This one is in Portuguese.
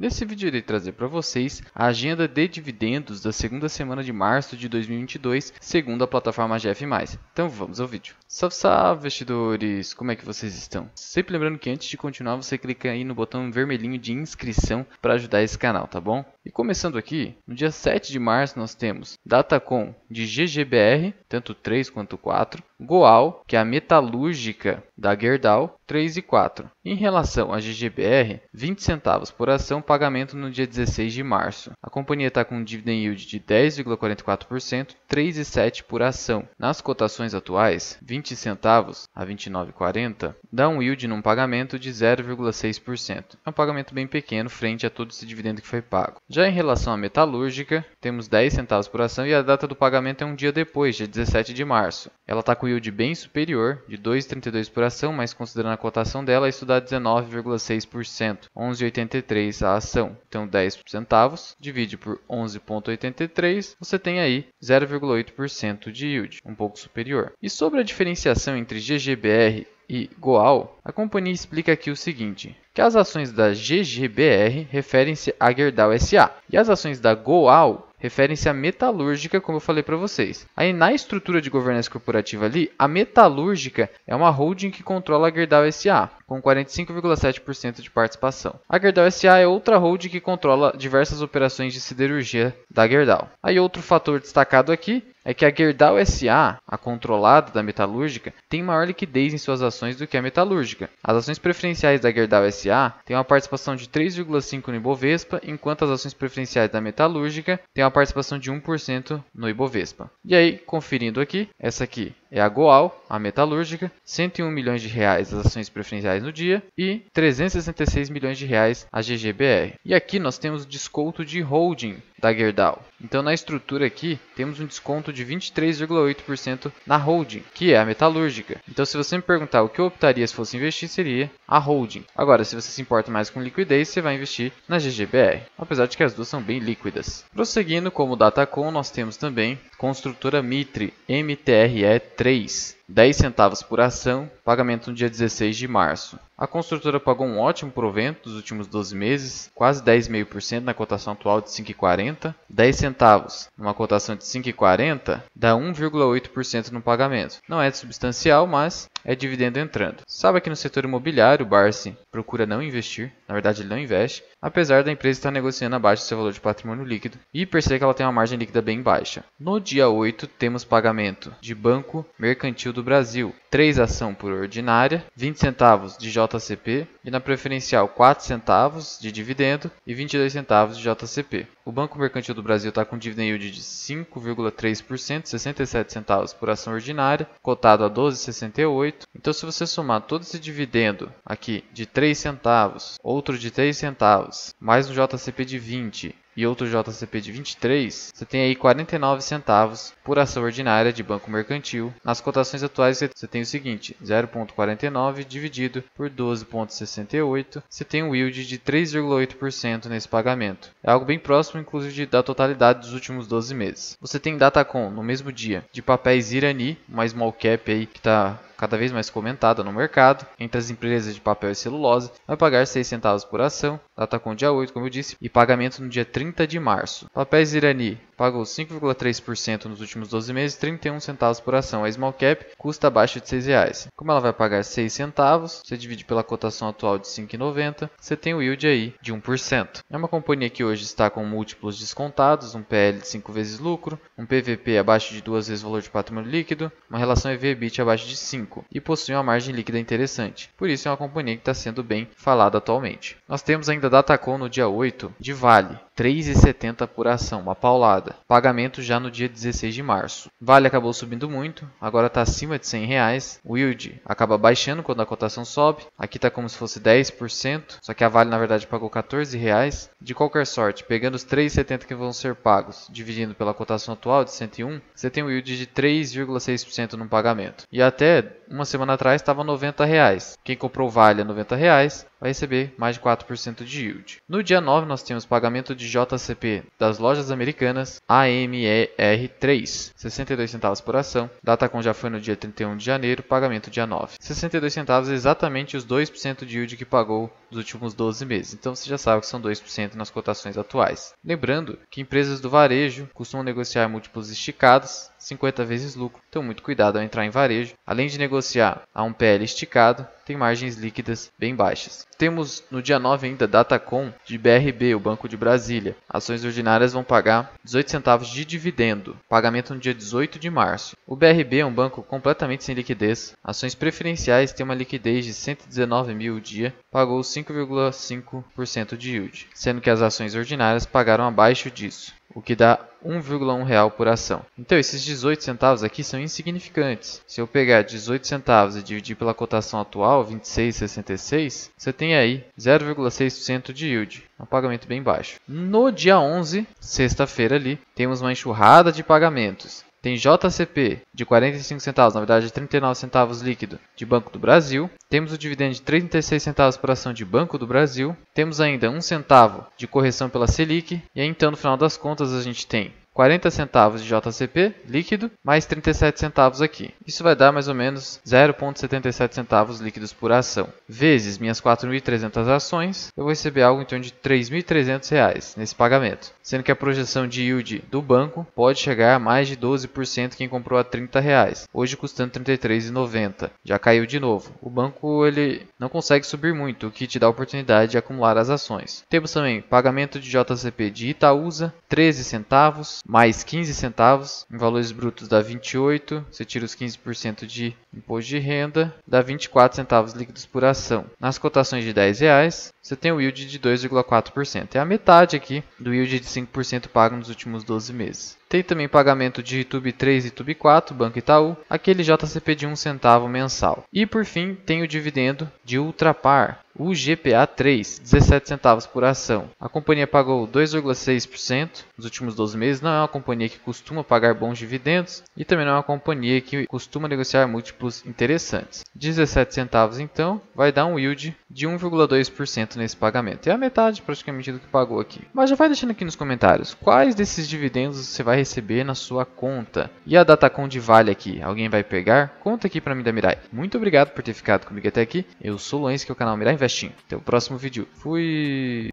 Nesse vídeo irei trazer para vocês a agenda de dividendos da segunda semana de março de 2022, segundo a plataforma GF+. Então vamos ao vídeo. Salve, salve, investidores! Como é que vocês estão? Sempre lembrando que antes de continuar, você clica aí no botão vermelhinho de inscrição para ajudar esse canal, tá bom? E começando aqui, no dia 7 de março nós temos Datacom de GGBR, tanto 3 quanto 4, Goal, que é a metalúrgica da Gerdau, 3 e 4. Em relação à GGBR, 20 centavos por ação, pagamento no dia 16 de março. A companhia está com um dividend yield de 10,44%, 3,7 por ação. Nas cotações atuais, 20 centavos a 29,40 dá um yield num pagamento de 0,6%. É um pagamento bem pequeno frente a todo esse dividendo que foi pago. Já em relação à metalúrgica, temos 10 centavos por ação e a data do pagamento é um dia depois, dia 17 de março. Ela está com yield bem superior, de 2,32 por ação, mas considerando a cotação dela, isso dá 19,6%, 11,83 a ação. Então 10 centavos divide por 11,83, você tem aí 0,8% de yield, um pouco superior. E sobre a diferenciação entre GGBR e Goal, a companhia explica aqui o seguinte: que as ações da GGBR referem-se à Gerdau SA e as ações da Goal referem-se à metalúrgica, como eu falei para vocês. Aí na estrutura de governança corporativa ali, a metalúrgica é uma holding que controla a Gerdau SA, com 45,7% de participação. A Gerdau SA é outra holding que controla diversas operações de siderurgia da Gerdau. Aí outro fator destacado aqui é que a Gerdau SA, a controlada da metalúrgica, tem maior liquidez em suas ações do que a metalúrgica. As ações preferenciais da Gerdau SA têm uma participação de 3,5 no Ibovespa, enquanto as ações preferenciais da metalúrgica têm uma participação de 1% no Ibovespa. E aí, conferindo aqui, essa aqui é a Goal, a metalúrgica, 101 milhões de reais as ações preferenciais no dia e 366 milhões de reais a GGBR. E aqui nós temos desconto de holding da Gerdau. Então, na estrutura aqui, temos um desconto de 23,8% na holding, que é a metalúrgica. Então, se você me perguntar o que eu optaria se fosse investir, seria a holding. Agora, se você se importa mais com liquidez, você vai investir na GGBR, apesar de que as duas são bem líquidas. Prosseguindo, como Datacom, nós temos também construtora Mitre, MTRE3. 10 centavos por ação, pagamento no dia 16 de março. A construtora pagou um ótimo provento dos últimos 12 meses, quase 10,5% na cotação atual de 5,40. 10 centavos numa cotação de 5,40 dá 1,8% no pagamento. Não é substancial, mas é dividendo entrando. Sabe que no setor imobiliário o Barsi procura não investir, na verdade ele não investe, apesar da empresa estar negociando abaixo do seu valor de patrimônio líquido e perceber que ela tem uma margem líquida bem baixa. No dia 8, temos pagamento de Banco Mercantil do Brasil, 3 ação por ordinária, 20 centavos de JCP e na preferencial 4 centavos de dividendo e 22 centavos de JCP. O Banco Mercantil do Brasil está com dividend yield de 5,3%, 67 centavos por ação ordinária, cotado a 12,68. Então, se você somar todo esse dividendo aqui de 3 centavos, outro de 3 centavos, mais um JCP de 20 e outro JCP de 23, você tem aí 49 centavos por ação ordinária de banco mercantil. Nas cotações atuais você tem o seguinte, 0.49 dividido por 12.68, você tem um yield de 3,8% nesse pagamento. É algo bem próximo inclusive da totalidade dos últimos 12 meses. Você tem Datacom no mesmo dia de papéis Irani, uma small cap aí que está cada vez mais comentada no mercado entre as empresas de papel e celulose, vai pagar 6 centavos por ação, data com dia 8, como eu disse, e pagamento no dia 30 de março. Papéis Irani pagou 5,3% nos últimos 12 meses, 31 centavos por ação. A small cap custa abaixo de 6 reais. Como ela vai pagar 6 centavos, você divide pela cotação atual de 5,90, você tem o yield aí de 1%. É uma companhia que hoje está com múltiplos descontados, um PL de 5 vezes lucro, um PVP abaixo de 2 vezes o valor de patrimônio líquido, uma relação EV/EBIT abaixo de 5 e possui uma margem líquida interessante. Por isso é uma companhia que está sendo bem falada atualmente. Nós temos ainda a Datacom no dia 8 de Vale, 3,70 por ação, uma paulada. Pagamento já no dia 16 de março. Vale acabou subindo muito, agora está acima de 100 reais. O yield acaba baixando quando a cotação sobe. Aqui está como se fosse 10%, só que a Vale na verdade pagou 14 reais. De qualquer sorte, pegando os 3,70 que vão ser pagos, dividindo pela cotação atual de 101, você tem um yield de 3,6% no pagamento. E até uma semana atrás estava 90 reais. Quem comprou Vale a 90 reais vai receber mais de 4% de yield. No dia 9, nós temos pagamento de JCP das lojas americanas AMER3, 62 centavos por ação. Data com já foi no dia 31 de janeiro, pagamento dia 9. 62 centavos é exatamente os 2% de yield que pagou nos últimos 12 meses. Então você já sabe que são 2% nas cotações atuais. Lembrando que empresas do varejo costumam negociar múltiplos esticados 50 vezes lucro. Então, muito cuidado ao entrar em varejo. Além de negociar a um PL esticado, tem margens líquidas bem baixas. Temos no dia 9 ainda Datacom de BRB, o Banco de Brasília. Ações ordinárias vão pagar 18 centavos de dividendo, pagamento no dia 18 de março. O BRB é um banco completamente sem liquidez. Ações preferenciais têm uma liquidez de 119 mil o dia, pagou 5,5% de yield, sendo que as ações ordinárias pagaram abaixo disso o que dá 1,1 real por ação. Então esses 18 centavos aqui são insignificantes. Se eu pegar 18 centavos e dividir pela cotação atual, 26,66, você tem aí 0,6% de yield, um pagamento bem baixo. No dia 11, sexta-feira ali, temos uma enxurrada de pagamentos. Tem JCP de 45 centavos, na verdade 39 centavos líquido de Banco do Brasil. Temos o dividendo de 36 centavos por ação de Banco do Brasil. Temos ainda 1 centavo de correção pela Selic. E aí, então, no final das contas, a gente tem 40 centavos de JCP líquido, mais 37 centavos aqui. Isso vai dar mais ou menos 0,77 centavos líquidos por ação. Vezes minhas 4.300 ações, eu vou receber algo em torno de 3.300 reais nesse pagamento. Sendo que a projeção de yield do banco pode chegar a mais de 12% quem comprou a 30 reais, hoje custando 33,90. Já caiu de novo. O banco ele não consegue subir muito, o que te dá a oportunidade de acumular as ações. Temos também pagamento de JCP de Itaúsa, 13 centavos mais 15 centavos. Em valores brutos dá 28, você tira os 15% de imposto de renda, dá 24 centavos líquidos por ação. Nas cotações de 10 reais, você tem o yield de 2,4%. É a metade aqui do yield de 5% pago nos últimos 12 meses. Tem também pagamento de YouTube 3 e YouTube 4, Banco Itaú, aquele JCP de 1 centavo mensal. E por fim, tem o dividendo de Ultrapar, o GPA 3, 17 centavos por ação. A companhia pagou 2,6% nos últimos 12 meses. Não é uma companhia que costuma pagar bons dividendos e também não é uma companhia que costuma negociar múltiplos interessantes. 17 centavos então vai dar um yield de 1,2% nesse pagamento. É a metade praticamente do que pagou aqui. Mas já vai deixando aqui nos comentários quais desses dividendos você vai receber na sua conta. E a Datacom de Vale aqui, alguém vai pegar? Conta aqui para mim da Mirai. Muito obrigado por ter ficado comigo até aqui. Eu sou o Luens, que é o canal Mirai Investinho. Até o próximo vídeo. Fui!